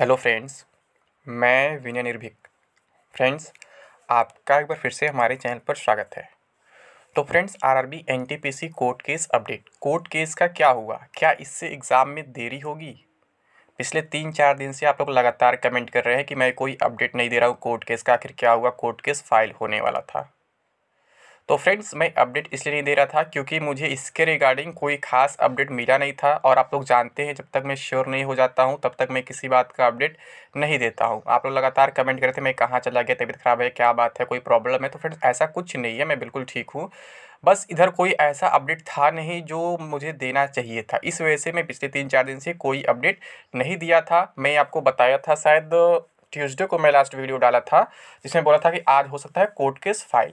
hello friends मैं विनय निर्भीक friends आपका एक बार फिर से हमारे चैनल पर स्वागत है तो friends RRB NTPC court case update court case का क्या हुआ क्या इससे एग्ज़ाम में देरी होगी पिछले तीन चार दिन से आप लोग लगातार कमेंट कर रहे हैं कि मैं कोई अपडेट नहीं दे रहा हूँ कोर्ट केस का आखिर क्या हुआ कोर्ट केस फाइल होने वाला था तो फ्रेंड्स मैं अपडेट इसलिए नहीं दे रहा था क्योंकि मुझे इसके रिगार्डिंग कोई खास अपडेट मिला नहीं था और आप लोग जानते हैं जब तक मैं श्योर नहीं हो जाता हूँ तब तक मैं किसी बात का अपडेट नहीं देता हूँ आप लोग लगातार कमेंट करते मैं कहाँ चला गया तबीयत खराब है क्या बात है कोई प्रॉब्लम है तो फ्रेंड्स ऐसा कुछ नहीं है मैं बिल्कुल ठीक हूँ बस इधर कोई ऐसा अपडेट था नहीं जो मुझे देना चाहिए था इस वजह से मैं पिछले तीन चार दिन से कोई अपडेट नहीं दिया था मैं आपको बताया था शायद ट्यूसडे को मैं लास्ट वीडियो डाला था जिसमें बोला था कि आज हो सकता है कोर्ट केस फाइल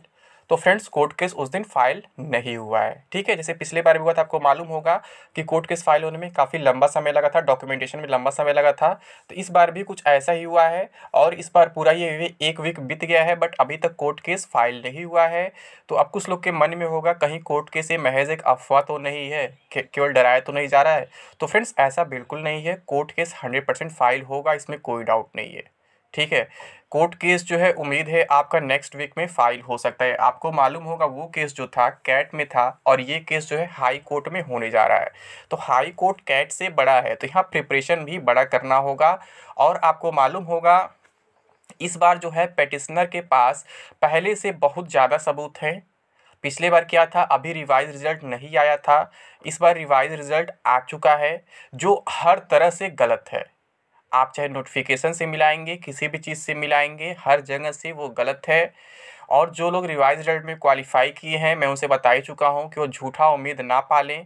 तो फ्रेंड्स कोर्ट केस उस दिन फाइल नहीं हुआ है ठीक है जैसे पिछले बार भी हुआ था आपको मालूम होगा कि कोर्ट केस फाइल होने में काफ़ी लंबा समय लगा था डॉक्यूमेंटेशन में लंबा समय लगा था तो इस बार भी कुछ ऐसा ही हुआ है और इस बार पूरा ये एक वीक बीत गया है बट अभी तक कोर्ट केस फाइल नहीं हुआ है तो अब कुछ लोग के मन में होगा कहीं कोर्ट केस ये महज एक अफवाह तो नहीं है केवल डराया तो नहीं जा रहा है तो फ्रेंड्स ऐसा बिल्कुल नहीं है कोर्ट केस हंड्रेड फाइल होगा इसमें कोई डाउट नहीं है ठीक है कोर्ट केस जो है उम्मीद है आपका नेक्स्ट वीक में फाइल हो सकता है आपको मालूम होगा वो केस जो था कैट में था और ये केस जो है हाई कोर्ट में होने जा रहा है तो हाई कोर्ट कैट से बड़ा है तो यहाँ प्रिपरेशन भी बड़ा करना होगा और आपको मालूम होगा इस बार जो है पेटिशनर के पास पहले से बहुत ज़्यादा सबूत हैं पिछले बार क्या था अभी रिवाइज रिजल्ट नहीं आया था इस बार रिवाइज रिजल्ट आ चुका है जो हर तरह से गलत है आप चाहे नोटिफिकेशन से मिलाएंगे किसी भी चीज़ से मिलाएंगे हर जगह से वो गलत है और जो लोग रिवाइज रिजल्ट में क्वालिफाई किए हैं मैं उनसे बता ही चुका हूँ कि वो झूठा उम्मीद ना पालें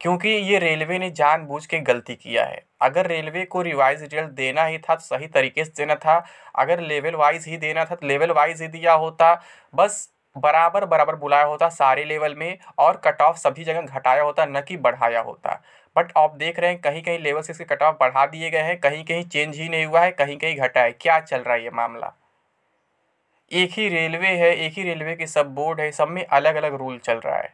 क्योंकि ये रेलवे ने जानबूझ के गलती किया है अगर रेलवे को रिवाइज रिजल्ट देना ही था तो सही तरीके से देना था अगर लेवल वाइज ही देना था तो लेवल वाइज ही दिया होता बस बराबर बराबर बुलाया होता सारे लेवल में और कट ऑफ सभी जगह घटाया होता न कि बढ़ाया होता बट आप देख रहे हैं कहीं कहीं लेवल से इसके कट ऑफ बढ़ा दिए गए हैं कहीं कहीं चेंज ही नहीं हुआ है कहीं कहीं घटा है क्या चल रहा है ये मामला एक ही रेलवे है एक ही रेलवे के सब बोर्ड है सब में अलग अलग रूल चल रहा है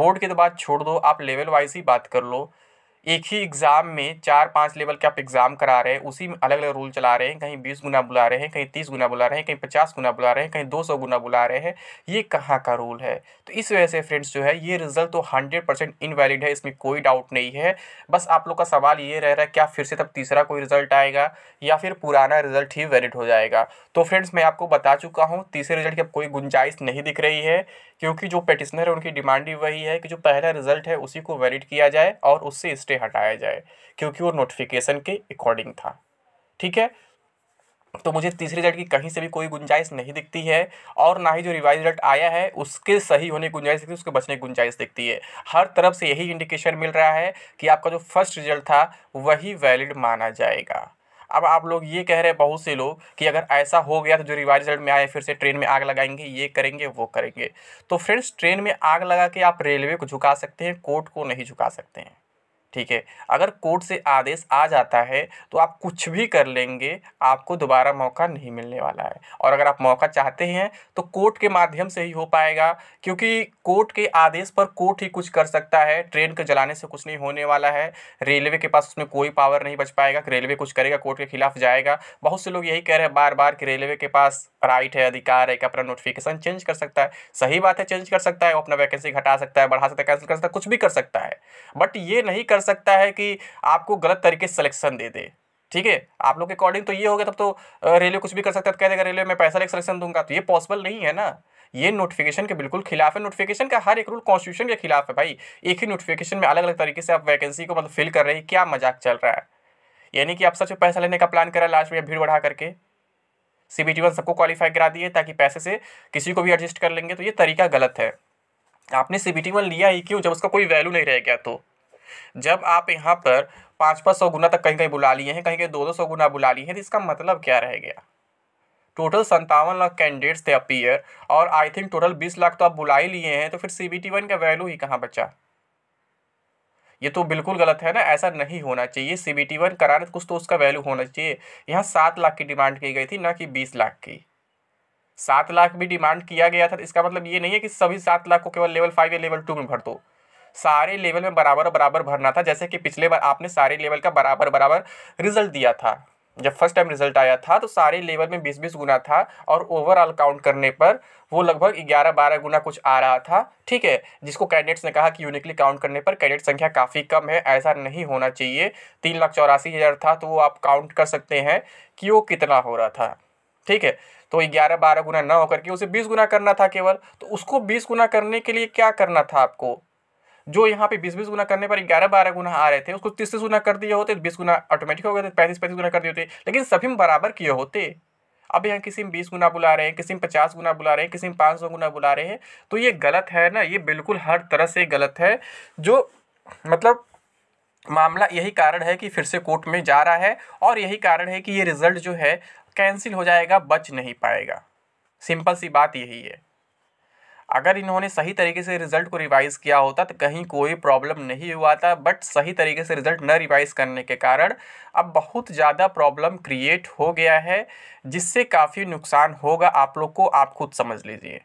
बोर्ड की तो बात छोड़ दो आप लेवल वाइज ही बात कर लो एक ही एग्ज़ाम में चार पाँच लेवल के आप एग्ज़ाम करा रहे हैं उसी में अलग अलग रूल चला रहे हैं कहीं बीस गुना बुला रहे हैं कहीं तीस गुना बुला रहे हैं कहीं पचास गुना बुला रहे हैं कहीं दो सौ गुना बुला रहे हैं ये कहाँ का रूल है तो इस वजह से फ्रेंड्स जो है ये रिजल्ट तो हंड्रेड परसेंट इनवैलिड है इसमें कोई डाउट नहीं है बस आप लोग का सवाल ये रह रहा है क्या फिर से तब तीसरा कोई रिजल्ट आएगा या फिर पुराना रिजल्ट ही वैलिड हो जाएगा तो फ्रेंड्स मैं आपको बता चुका हूँ तीसरे रिजल्ट की अब कोई गुंजाइश नहीं दिख रही है क्योंकि जो पेटिशनर है उनकी डिमांड भी वही है कि जो पहला रिजल्ट है उसी को वैलिड किया जाए और उससे स्टे हटाया जाए क्योंकि वो नोटिफिकेशन के अकॉर्डिंग था ठीक है तो मुझे तीसरे रिजल्ट की कहीं से भी कोई गुंजाइश नहीं दिखती है और ना ही जो रिवाइज रिजल्ट आया है उसके सही होने की गुंजाइश दिखती है उसके बचने की गुंजाइश दिखती है हर तरफ से यही इंडिकेशन मिल रहा है कि आपका जो फर्स्ट रिजल्ट था वही वैलिड माना जाएगा अब आप लोग ये कह रहे हैं बहुत से लोग कि अगर ऐसा हो गया तो जो रिवाइज रिजल्ट में आए फिर से ट्रेन में आग लगाएंगे ये करेंगे वो करेंगे तो फ्रेंड्स ट्रेन में आग लगा के आप रेलवे को झुका सकते हैं कोर्ट को नहीं झुका सकते हैं ठीक है अगर कोर्ट से आदेश आ जाता है तो आप कुछ भी कर लेंगे आपको दोबारा मौका नहीं मिलने वाला है और अगर आप मौका चाहते हैं तो कोर्ट के माध्यम से ही हो पाएगा क्योंकि कोर्ट के आदेश पर कोर्ट ही कुछ कर सकता है ट्रेन के जलाने से कुछ नहीं होने वाला है रेलवे के पास उसमें कोई पावर नहीं बच पाएगा कि रेलवे कुछ करेगा कोर्ट के खिलाफ जाएगा बहुत से लोग यही कह रहे हैं बार बार कि रेलवे के पास राइट है अधिकार है कि अपना नोटिफिकेशन चेंज कर सकता है सही बात है चेंज कर सकता है वो अपना वैकेंसी घटा सकता है बढ़ा सकता है कैंसिल कर सकता है कुछ भी कर सकता है बट ये नहीं कर कर सकता है कि आपको गलत तरीके से सिलेक्शन दे दे ठीक है आप लोग के अकॉर्डिंग तो ये हो गया तब तो रेलवे कुछ भी कर सकता है तो कह देगा रेलवे मैं पैसा लेकर सिलेक्शन दूंगा तो ये पॉसिबल नहीं है ना ये नोटिफिकेशन के बिल्कुल खिलाफ है नोटिफिकेशन का हर एक रूल कॉन्स्टिट्यूशन के खिलाफ है भाई एक ही नोटिफिकेशन में अलग अलग तरीके से आप वैकेंसी को मतलब फिल कर रहे हैं क्या मजाक चल रहा है यानी कि आप सच में पैसा लेने का प्लान करा लास्ट में भीड़ बढ़ा करके सी बी टी वन सबको क्वालिफाई करा दिए ताकि पैसे से किसी को भी एडजस्ट कर लेंगे तो ये तरीका गलत है आपने सी बी टी वन लिया ही क्यों जब उसका कोई वैल्यू नहीं रह गया तो जब आप यहाँ पर पाँच पाँच सौ गुना तक कहीं कहीं बुला लिए हैं कहीं कहीं दो दो सौ गुना बुला लिए हैं तो इसका मतलब क्या रह गया टोटल संतावन लाख कैंडिडेट्स थे अपीयर और आई थिंक टोटल बीस लाख तो आप बुला ही लिए हैं तो फिर सी बी टी वन का वैल्यू ही कहाँ बचा ये तो बिल्कुल गलत है ना ऐसा नहीं होना चाहिए सी बी टी वन कराने तो कुछ तो उसका वैल्यू होना चाहिए यहाँ सात लाख की डिमांड की गई थी ना कि बीस लाख की सात लाख भी डिमांड किया गया था तो इसका मतलब ये नहीं है कि सभी सात लाख को केवल लेवल फाइव या लेवल टू में भर दो सारे लेवल में बराबर बराबर भरना था जैसे कि पिछले बार आपने सारे लेवल का बराबर बराबर रिजल्ट दिया था जब फर्स्ट टाइम रिजल्ट आया था तो सारे लेवल में बीस बीस गुना था और ओवरऑल काउंट करने पर वो लगभग ग्यारह बारह गुना कुछ आ रहा था ठीक है जिसको कैंडिडेट्स ने कहा कि यूनिकली काउंट करने पर कैंडिडेट संख्या काफ़ी कम है ऐसा नहीं होना चाहिए तीन लाख चौरासी हज़ार था तो वो आप काउंट कर सकते हैं कि वो कितना हो रहा था ठीक है तो ग्यारह बारह गुना ना होकर के उसे बीस गुना करना था केवल तो उसको बीस गुना करने के लिए क्या करना था आपको जो यहाँ पे बीस बीस गुना करने पर ग्यारह बारह गुना आ रहे थे उसको तीस तीस गुना कर दिए होते बीस गुना ऑटोमेटिक हो गए थे पैंतीस पैंतीस गुना कर दिए होते लेकिन सभी में बराबर किए होते अब यहाँ किसी में बीस गुना बुला रहे हैं किसी में पचास गुना बुला रहे हैं किसी में पाँच सौ गुना बुला रहे हैं तो ये गलत है ना ये बिल्कुल हर तरह से गलत है जो मतलब मामला यही कारण है कि फिर से कोर्ट में जा रहा है और यही कारण है कि ये रिज़ल्ट जो है कैंसिल हो जाएगा बच नहीं पाएगा सिंपल सी बात यही है अगर इन्होंने सही तरीके से रिजल्ट को रिवाइज किया होता तो कहीं कोई प्रॉब्लम नहीं हुआ था बट सही तरीके से रिजल्ट न रिवाइज करने के कारण अब बहुत ज़्यादा प्रॉब्लम क्रिएट हो गया है जिससे काफ़ी नुकसान होगा आप लोग को आप खुद समझ लीजिए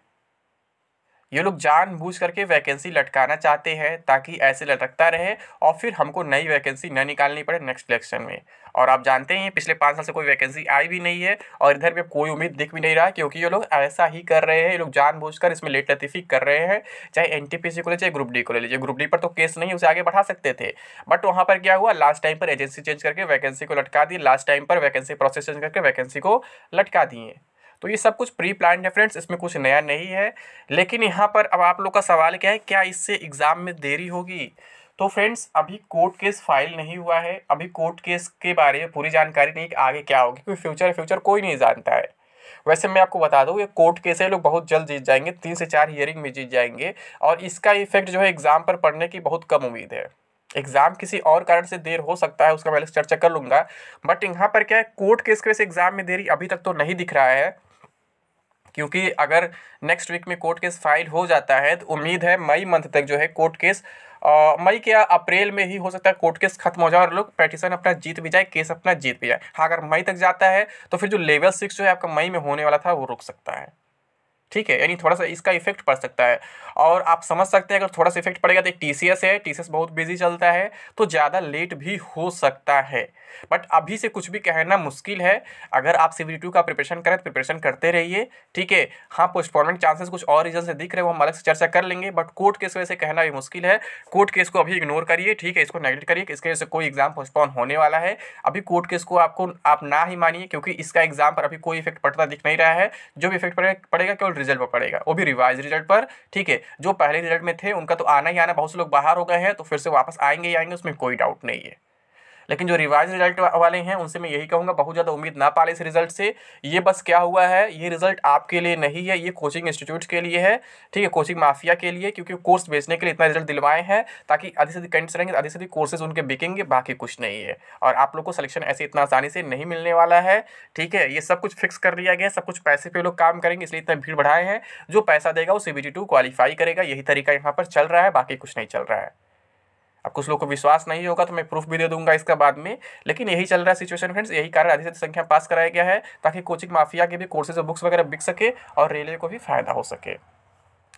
ये लोग जानबूझ करके वैकेंसी लटकाना चाहते हैं ताकि ऐसे लटकता रहे और फिर हमको नई वैकेंसी न निकालनी पड़े नेक्स्ट इलेक्शन में और आप जानते हैं पिछले पाँच साल से कोई वैकेंसी आई भी नहीं है और इधर भी कोई उम्मीद दिख भी नहीं रहा क्योंकि ये लोग ऐसा ही कर रहे हैं ये लोग जान इसमें लेट लतीफ़ी कर रहे हैं चाहे एन को ले चाहे ग्रुप डी को ले लीजिए ग्रुप डी पर तो केस नहीं उसे आगे बढ़ा सकते थे बट वहाँ पर क्या हुआ लास्ट टाइम पर एजेंसी चेंज करके वैकेंसी को लटका दी लास्ट टाइम पर वैकेंसी प्रोसेस चेंज करके वैकेंसी को लटका दिए तो ये सब कुछ प्री प्लान है फ्रेंड्स इसमें कुछ नया नहीं है लेकिन यहाँ पर अब आप लोग का सवाल क्या है क्या इससे एग्ज़ाम में देरी होगी तो फ्रेंड्स अभी कोर्ट केस फाइल नहीं हुआ है अभी कोर्ट केस के बारे में पूरी जानकारी नहीं कि आगे क्या होगी क्योंकि फ्यूचर फ्यूचर कोई नहीं जानता है वैसे मैं आपको बता दूँ ये कोर्ट केस है लोग बहुत जल्द जीत जाएंगे तीन से चार हियरिंग में जीत जाएंगे और इसका इफेक्ट जो है एग्ज़ाम पर पढ़ने की बहुत कम उम्मीद है एग्ज़ाम किसी और कारण से देर हो सकता है उसका मैं चर्चा कर लूँगा बट यहाँ पर क्या है कोर्ट केस के वजह से एग्ज़ाम में देरी अभी तक तो नहीं दिख रहा है क्योंकि अगर नेक्स्ट वीक में कोर्ट केस फाइल हो जाता है तो उम्मीद है मई मंथ तक जो है कोर्ट केस मई के अप्रैल में ही हो सकता है कोर्ट केस खत्म हो जाए और लोग पेटिशन अपना जीत भी जाए केस अपना जीत भी जाए हाँ अगर मई तक जाता है तो फिर जो लेवल सिक्स जो है आपका मई में होने वाला था वो रुक सकता है ठीक है यानी थोड़ा सा इसका इफेक्ट पड़ सकता है और आप समझ सकते हैं अगर थोड़ा सा इफेक्ट पड़ेगा तो टी सी एस है टी सी एस बहुत बिजी चलता है तो ज़्यादा लेट भी हो सकता है बट अभी से कुछ भी कहना मुश्किल है अगर आप सी टू का प्रिपरेशन करें तो प्रिपरेशन करते रहिए ठीक है हाँ पोस्टपोनमेंट चांसेस कुछ और रीजन से दिख रहे हैं वो हम अलग से चर्चा कर लेंगे बट कोर्ट केस वजह से कहना भी मुश्किल है कोर्ट केस को अभी इग्नोर करिए ठीक है इसको नेगलेक्ट करिए इसके वजह से कोई एग्जाम पोस्टपोन होने वाला है अभी कोर्ट केस को आपको आप ना ही मानिए क्योंकि इसका एग्जाम पर अभी कोई इफेक्ट पड़ता दिख नहीं रहा है जो भी इफेक्ट पड़ेगा केवल रिजल्ट पर पड़ेगा वो भी रिवाइज रिजल्ट पर ठीक है जो पहले रिजल्ट में थे उनका तो आना ही आना बहुत से लोग बाहर हो गए हैं तो फिर से वापस आएंगे ही आएंगे उसमें कोई डाउट नहीं है लेकिन जो रिवाइज रिजल्ट वाले हैं उनसे मैं यही कहूँगा बहुत ज़्यादा उम्मीद ना पाले इस रिजल्ट से ये बस क्या हुआ है ये रिजल्ट आपके लिए नहीं है ये कोचिंग इंस्टीट्यूट के लिए है ठीक है कोचिंग माफिया के लिए क्योंकि कोर्स बेचने के लिए इतना रिजल्ट दिलवाए हैं ताकि आधी से अधिक कैंडिडेट्स रहेंगे आधी से अधिक कोर्सेज उनके बिकेंगे बाकी कुछ नहीं है और आप लोग को सलेक्शन ऐसे इतना आसानी से नहीं मिलने वाला है ठीक है ये सब कुछ फिक्स कर लिया गया सब कुछ पैसे पे लोग काम करेंगे इसलिए इतना भीड़ बढ़ाए हैं जो पैसा देगा वो C B T two qualify करेगा यही तरीका यहाँ पर चल रहा है बाकी कुछ नहीं चल रहा है अब कुछ लोग को विश्वास नहीं होगा तो मैं प्रूफ भी दे दूंगा इसका बाद में लेकिन यही चल रहा है सिचुएशन फ्रेंड्स यही कारण अधिक संख्या पास कराया गया है ताकि कोचिंग माफिया के भी कोर्सेज और बुक्स वगैरह बिक सके और रेलवे को भी फायदा हो सके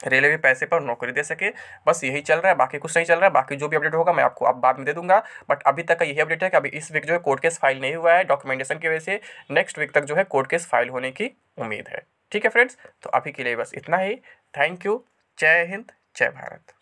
रेलवे भी पैसे पर नौकरी दे सके बस यही चल रहा है बाकी कुछ नहीं चल रहा है बाकी जो भी अपडेट होगा मैं आपको अब बाद में दे दूंगा बट अभी तक का यही अपडेट है कि अभी इस वीक जो है कोर्ट केस फाइल नहीं हुआ है डॉक्यूमेंटेशन की वजह से नेक्स्ट वीक तक जो है कोर्ट केस फाइल होने की उम्मीद है ठीक है फ्रेंड्स तो अभी के लिए बस इतना ही थैंक यू जय हिंद जय भारत